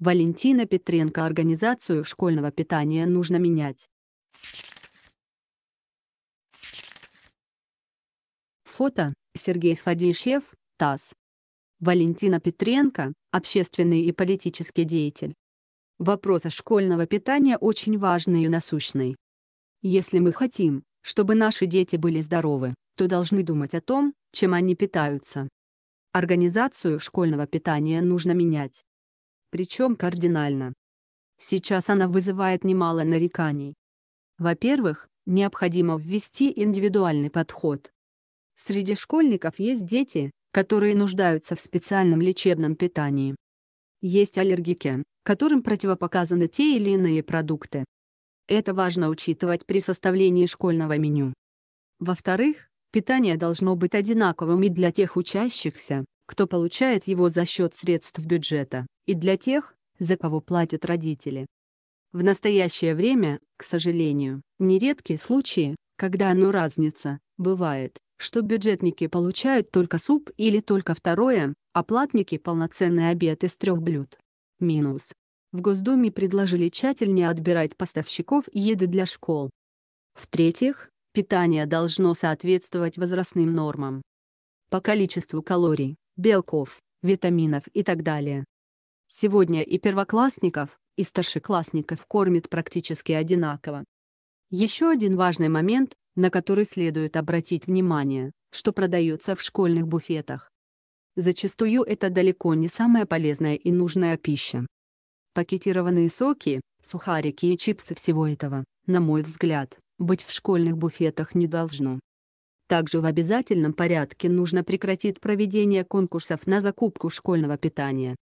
Валентина Петренко организацию школьного питания нужно менять. Фото Сергей Фадишев, ТАСС. Валентина Петренко, общественный и политический деятель. Вопросы школьного питания очень важный и насущный. Если мы хотим, чтобы наши дети были здоровы, то должны думать о том, чем они питаются. Организацию школьного питания нужно менять причем кардинально. Сейчас она вызывает немало нареканий. Во-первых, необходимо ввести индивидуальный подход. Среди школьников есть дети, которые нуждаются в специальном лечебном питании. Есть аллергики, которым противопоказаны те или иные продукты. Это важно учитывать при составлении школьного меню. Во-вторых, питание должно быть одинаковым и для тех учащихся, кто получает его за счет средств бюджета, и для тех, за кого платят родители. В настоящее время, к сожалению, нередки случаи, когда оно разница бывает, что бюджетники получают только суп или только второе, а платники – полноценный обед из трех блюд. Минус. В Госдуме предложили тщательнее отбирать поставщиков еды для школ. В-третьих, питание должно соответствовать возрастным нормам. По количеству калорий, белков, витаминов и так далее. Сегодня и первоклассников, и старшеклассников кормит практически одинаково. Еще один важный момент, на который следует обратить внимание, что продается в школьных буфетах. Зачастую это далеко не самая полезная и нужная пища. Пакетированные соки, сухарики и чипсы всего этого, на мой взгляд, быть в школьных буфетах не должно. Также в обязательном порядке нужно прекратить проведение конкурсов на закупку школьного питания.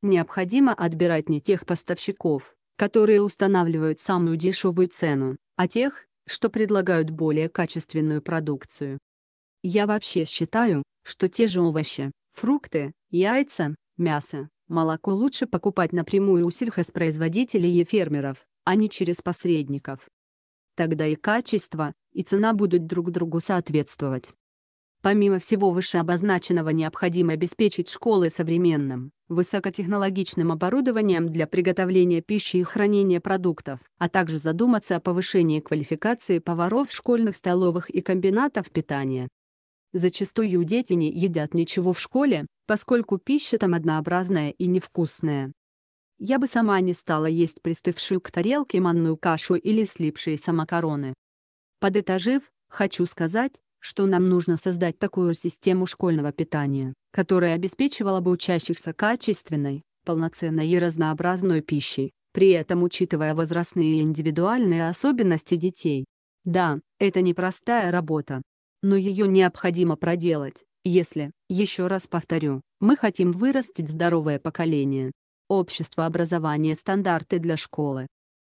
Необходимо отбирать не тех поставщиков, которые устанавливают самую дешевую цену, а тех, что предлагают более качественную продукцию. Я вообще считаю, что те же овощи, фрукты, яйца, мясо, молоко лучше покупать напрямую у сельхозпроизводителей и фермеров, а не через посредников. Тогда и качество, и цена будут друг другу соответствовать. Помимо всего вышеобозначенного необходимо обеспечить школы современным, высокотехнологичным оборудованием для приготовления пищи и хранения продуктов, а также задуматься о повышении квалификации поваров школьных столовых и комбинатов питания. Зачастую дети не едят ничего в школе, поскольку пища там однообразная и невкусная. Я бы сама не стала есть пристывшую к тарелке манную кашу или слипшиеся макароны. Подытожив, хочу сказать, что нам нужно создать такую систему школьного питания, которая обеспечивала бы учащихся качественной, полноценной и разнообразной пищей, при этом учитывая возрастные и индивидуальные особенности детей. Да, это непростая работа, но ее необходимо проделать, если, еще раз повторю, мы хотим вырастить здоровое поколение. Общество образования стандарты для школы,